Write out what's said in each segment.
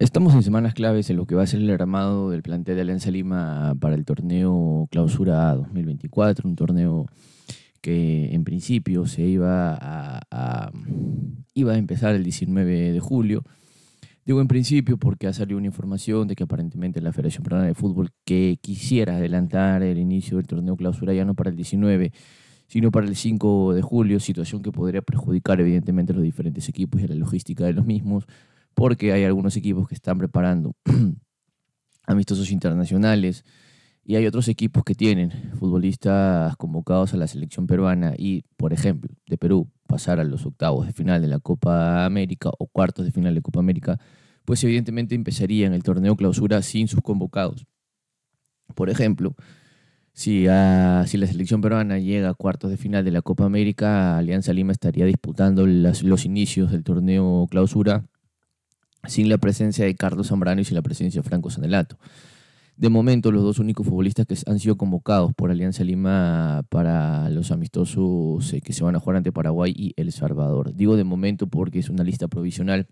Estamos en semanas claves en lo que va a ser el armado del plantel de Alianza Lima para el torneo Clausura 2024, un torneo que en principio se iba a, iba a empezar el 19 de julio. Digo en principio porque ha salido una información de que aparentemente la Federación Peruana de Fútbol que quisiera adelantar el inicio del torneo clausura ya no para el 19, sino para el 5 de julio, situación que podría perjudicar evidentemente a los diferentes equipos y a la logística de los mismos porque hay algunos equipos que están preparando amistosos internacionales y hay otros equipos que tienen futbolistas convocados a la selección peruana y, por ejemplo, de Perú pasar a los octavos de final de la Copa América o cuartos de final de Copa América, pues evidentemente empezarían el torneo clausura sin sus convocados. Por ejemplo, si, la selección peruana llega a cuartos de final de la Copa América, Alianza Lima estaría disputando los inicios del torneo clausura sin la presencia de Carlos Zambrano y sin la presencia de Franco Sanelato. De momento, los dos únicos futbolistas que han sido convocados por Alianza Lima para los amistosos eh, que se van a jugar ante Paraguay y El Salvador. Digo de momento porque es una lista provisional.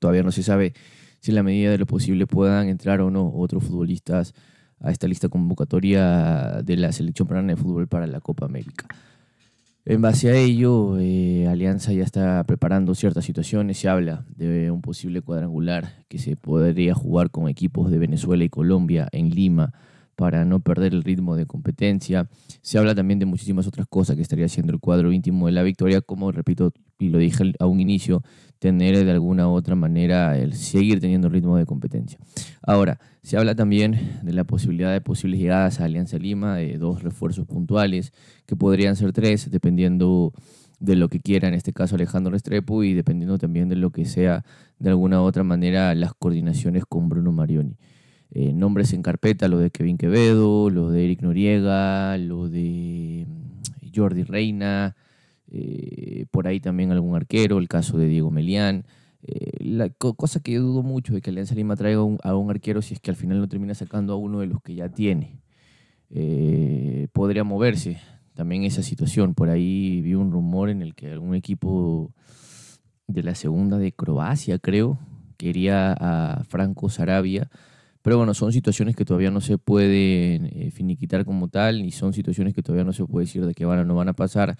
Todavía no se sabe si en la medida de lo posible puedan entrar o no otros futbolistas a esta lista convocatoria de la selección peruana de fútbol para la Copa América. En base a ello, eh, Alianza ya está preparando ciertas situaciones. Se habla de un posible cuadrangular que se podría jugar con equipos de Venezuela y Colombia en Lima para no perder el ritmo de competencia. Se habla también de muchísimas otras cosas que estaría haciendo el cuadro íntimo de la victoria, como repito y lo dije a un inicio, tener de alguna u otra manera el seguir teniendo ritmo de competencia. Ahora, se habla también de la posibilidad de posibles llegadas a Alianza Lima, de dos refuerzos puntuales, que podrían ser tres, dependiendo de lo que quiera, en este caso Alejandro Restrepo, y dependiendo también de lo que sea, de alguna u otra manera, las coordinaciones con Bruno Marioni. Eh, nombres en carpeta, lo de Kevin Quevedo, lo de Eric Noriega, lo de mm, Jordi Reina, eh, por ahí también algún arquero, el caso de Diego Melián. Eh, la cosa que dudo mucho de que Alianza Lima traiga a un arquero si es que al final no termina sacando a uno de los que ya tiene. podría moverse también esa situación. Por ahí vi un rumor en el que algún equipo de la segunda de Croacia, creo, quería a Franco Sarabia pero bueno, son situaciones que todavía no se pueden eh, finiquitar como tal y son situaciones que todavía no se puede decir de que van o no van a pasar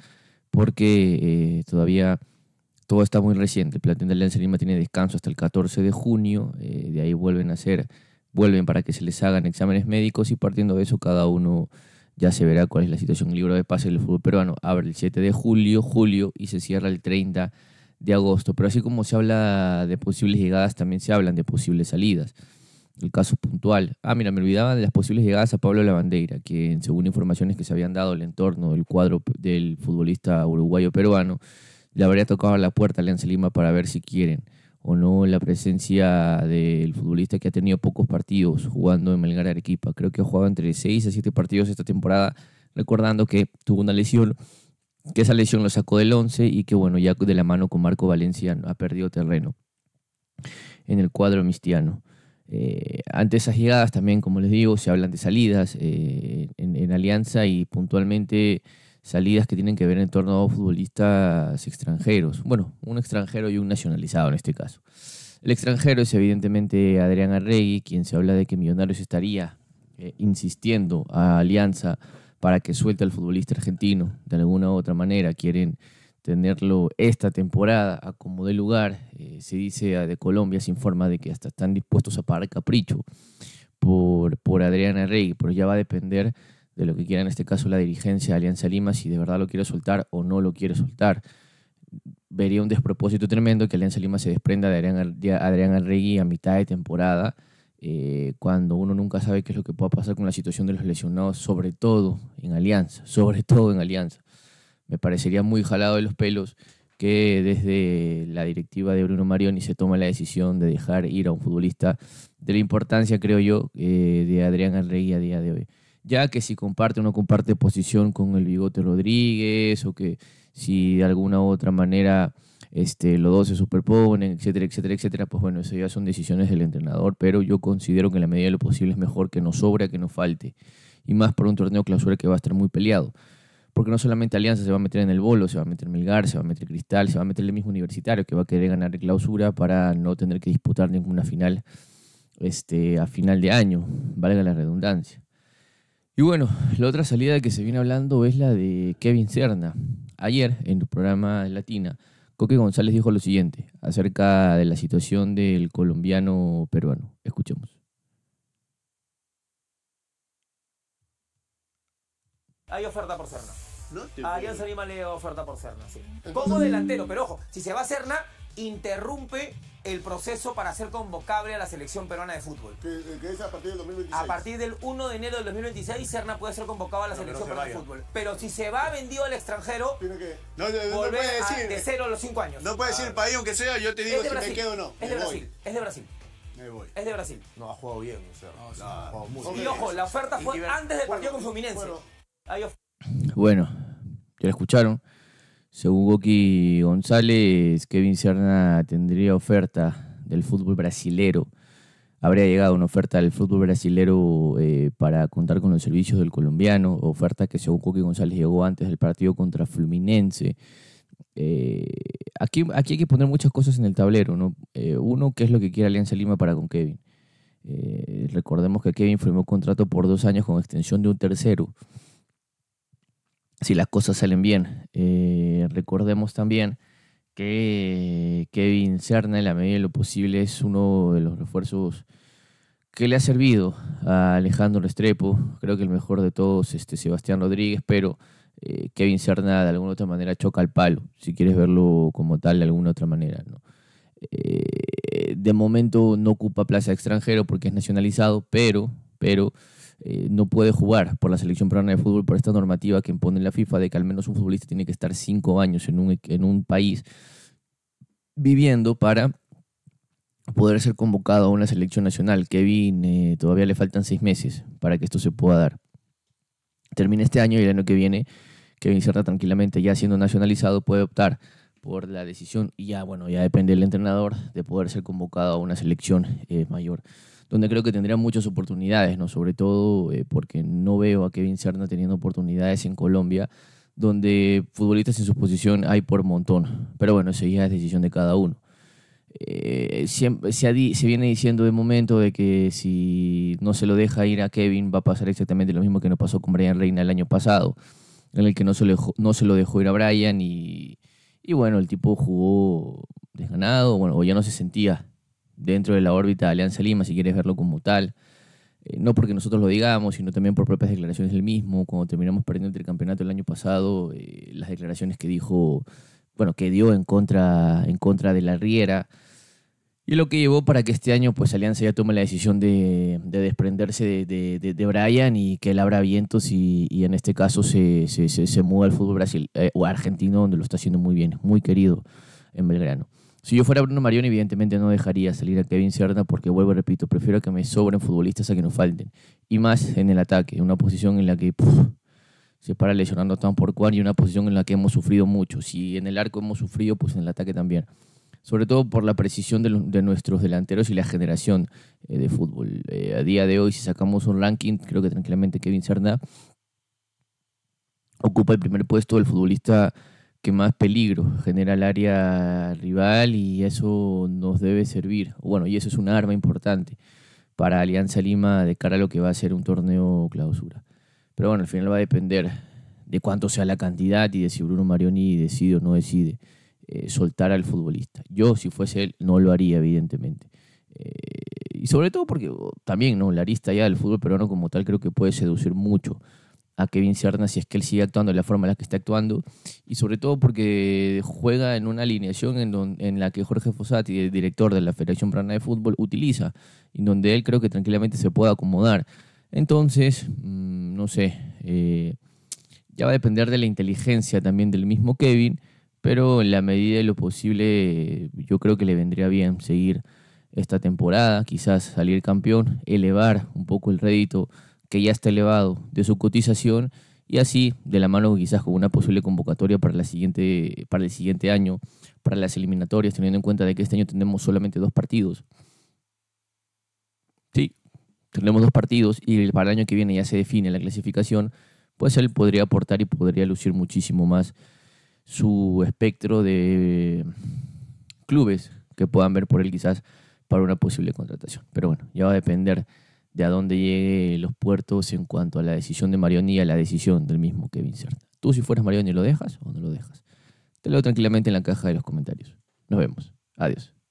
porque eh, todavía todo está muy reciente. El Platín de Alianza Lima tiene descanso hasta el 14 de junio, eh, de ahí vuelven a hacer, vuelven para que se les hagan exámenes médicos y partiendo de eso cada uno ya se verá cuál es la situación. El libro de pase del fútbol peruano abre el 7 de julio, julio y se cierra el 30 de agosto. Pero así como se habla de posibles llegadas, también se hablan de posibles salidas el caso puntual. Ah, mira, me olvidaba de las posibles llegadas a Pablo Lavandeira, que según informaciones que se habían dado el entorno del cuadro del futbolista uruguayo-peruano, le habría tocado a la puerta a Alianza Lima para ver si quieren o no la presencia del futbolista que ha tenido pocos partidos jugando en Melgar Arequipa. Creo que ha jugado entre 6 a 7 partidos esta temporada, recordando que tuvo una lesión, que esa lesión lo sacó del 11 y que bueno, ya de la mano con Marco Valencia ha perdido terreno en el cuadro mistiano. Eh, ante esas llegadas también, como les digo, se hablan de salidas eh, en, Alianza y puntualmente salidas que tienen que ver en torno a futbolistas extranjeros. Bueno, un extranjero y un nacionalizado en este caso. El extranjero es evidentemente Adrián Arregui, quien se habla de que Millonarios estaría eh, insistiendo a Alianza para que suelte al futbolista argentino. De alguna u otra manera quieren tenerlo esta temporada a como de lugar. Eh, se dice de Colombia, se informa de que hasta están dispuestos a pagar capricho por, por Adriana Rey, pero ya va a depender de lo que quiera en este caso la dirigencia de Alianza Lima, si de verdad lo quiere soltar o no lo quiere soltar. Vería un despropósito tremendo que Alianza Lima se desprenda de Adrián, Arregui a mitad de temporada, eh, cuando uno nunca sabe qué es lo que pueda pasar con la situación de los lesionados, sobre todo en Alianza, sobre todo en Alianza me parecería muy jalado de los pelos que desde la directiva de Bruno Marioni se toma la decisión de dejar ir a un futbolista de la importancia, creo yo, eh, de Adrián Arregui a día de hoy. Ya que si comparte o no comparte posición con el Bigote Rodríguez, o que si de alguna u otra manera este, los dos se superponen, etcétera, etcétera, etcétera, pues bueno, eso ya son decisiones del entrenador, pero yo considero que en la medida de lo posible es mejor que no sobra que no falte, y más por un torneo clausura que va a estar muy peleado porque no solamente Alianza se va a meter en el bolo, se va a meter Melgar, se va a meter Cristal, se va a meter el mismo universitario que va a querer ganar clausura para no tener que disputar ninguna final este, a final de año, valga la redundancia. Y bueno, la otra salida que se viene hablando es la de Kevin Cerna. Ayer, en el programa Latina, Coque González dijo lo siguiente acerca de la situación del colombiano peruano. Escuchemos. hay oferta por Serna. No a ah, Alianza Lima le oferta por Serna, sí. Como delantero, pero ojo, si se va a Serna, interrumpe el proceso para ser convocable a la selección peruana de fútbol. Que, eh, que es a partir del 2026. A partir del 1 de enero del 2026, Serna puede ser convocado a la selección peruana de fútbol. Pero si se va vendido al extranjero, Tiene que... no, volver de cero a los cinco años. No puede decir El país, aunque sea, yo te digo si me quedo o no. Es de Brasil, es de Brasil. Me voy. Es de Brasil. No, ha jugado bien, o sea. No, no, ha jugado muy y ojo, la oferta fue antes del partido con Fluminense. Bueno, ya lo escucharon. Según Goki González, Kevin Serna tendría oferta del fútbol brasilero. Habría llegado una oferta del fútbol brasilero eh, para contar con los servicios del colombiano, oferta que según Goki González llegó antes del partido contra Fluminense. Eh, aquí, aquí hay que poner muchas cosas en el tablero. ¿no? Eh, uno, ¿qué es lo que quiere Alianza Lima para con Kevin? recordemos que Kevin firmó un contrato por dos años con extensión de un tercero si las cosas salen bien. Eh, recordemos también que Kevin Cerna, en la medida de lo posible, es uno de los refuerzos que le ha servido a Alejandro Restrepo. Creo que el mejor de todos, este Sebastián Rodríguez, pero eh, Kevin Cerna de alguna otra manera choca al palo, si quieres verlo como tal de alguna otra manera. Eh, de momento no ocupa plaza extranjero porque es nacionalizado, pero, pero eh, no puede jugar por la selección peruana de fútbol por esta normativa que impone la FIFA de que al menos un futbolista tiene que estar cinco años en un, en un país viviendo para poder ser convocado a una selección nacional. Kevin, todavía le faltan seis meses para que esto se pueda dar. Termina este año y el año que viene, Kevin Serra tranquilamente, ya siendo nacionalizado, puede optar por la decisión y ya, bueno, ya depende del entrenador de poder ser convocado a una selección eh, mayor donde creo que tendría muchas oportunidades, ¿no? Sobre todo eh, porque no veo a Kevin Serna teniendo oportunidades en Colombia, donde futbolistas en su posición hay por montón. Pero bueno, seguía ya es decisión de cada uno. Eh, siempre, se, viene diciendo de momento de que si no se lo deja ir a Kevin va a pasar exactamente lo mismo que nos pasó con Brian Reina el año pasado, en el que no se lo dejó, no se lo dejó ir a Brian y, y bueno, el tipo jugó desganado, bueno, o ya no se sentía dentro de la órbita de Alianza Lima, si quieres verlo como tal. Eh, no porque nosotros lo digamos, sino también por propias declaraciones del mismo. Cuando terminamos perdiendo el campeonato el año pasado, eh, las declaraciones que dijo, bueno, que dio en contra, en contra de la Riera. Y lo que llevó para que este año pues Alianza ya tome la decisión de, desprenderse de, de, Brian y que él abra vientos y, en este caso se, se, al fútbol Brasil, eh, o argentino, donde lo está haciendo muy bien, muy querido en Belgrano. Si yo fuera Bruno Marioni, evidentemente no dejaría salir a Kevin Cerda, porque, vuelvo y repito, prefiero que me sobren futbolistas a que nos falten. Y más en el ataque, una posición en la que se para lesionando tan por cual y una posición en la que hemos sufrido mucho. Si en el arco hemos sufrido, pues en el ataque también. Sobre todo por la precisión de, nuestros delanteros y la generación eh, de fútbol. Eh, a día de hoy, si sacamos un ranking, creo que tranquilamente Kevin Serna ocupa el primer puesto del futbolista que más peligro genera el área rival y eso nos debe servir. Bueno, y eso es un arma importante para Alianza Lima de cara a lo que va a ser un torneo clausura. Pero bueno, al final va a depender de cuánto sea la cantidad y de si Bruno Marioni decide o no decide eh, soltar al futbolista. Yo, si fuese él, no lo haría, evidentemente. Eh, y sobre todo porque oh, también, ¿no? La arista ya del fútbol peruano como tal creo que puede seducir mucho a Kevin Cernas si es que él sigue actuando de la forma en la que está actuando. Y sobre todo porque juega en una alineación en, la que Jorge Fossati, el director de la Federación Prana de Fútbol, utiliza, y donde él creo que tranquilamente se puede acomodar. Entonces, mm, no sé, eh, ya va a depender de la inteligencia también del mismo Kevin, pero en la medida de lo posible yo creo que le vendría bien seguir esta temporada, quizás salir campeón, elevar un poco el rédito que ya está elevado de su cotización y así de la mano quizás con una posible convocatoria para, siguiente, para el siguiente año, para las eliminatorias, teniendo en cuenta de que este año tenemos solamente dos partidos. Sí, tenemos dos partidos y para el año que viene ya se define la clasificación, pues él podría aportar y podría lucir muchísimo más su espectro de clubes que puedan ver por él quizás para una posible contratación. Pero bueno, ya va a depender de a dónde lleguen los puertos en cuanto a la decisión de Marionía la decisión del mismo Kevin Cerna. Tú si fueras Marioni, ¿lo dejas o no lo dejas? Te lo tranquilamente en la caja de los comentarios. Nos vemos. Adiós.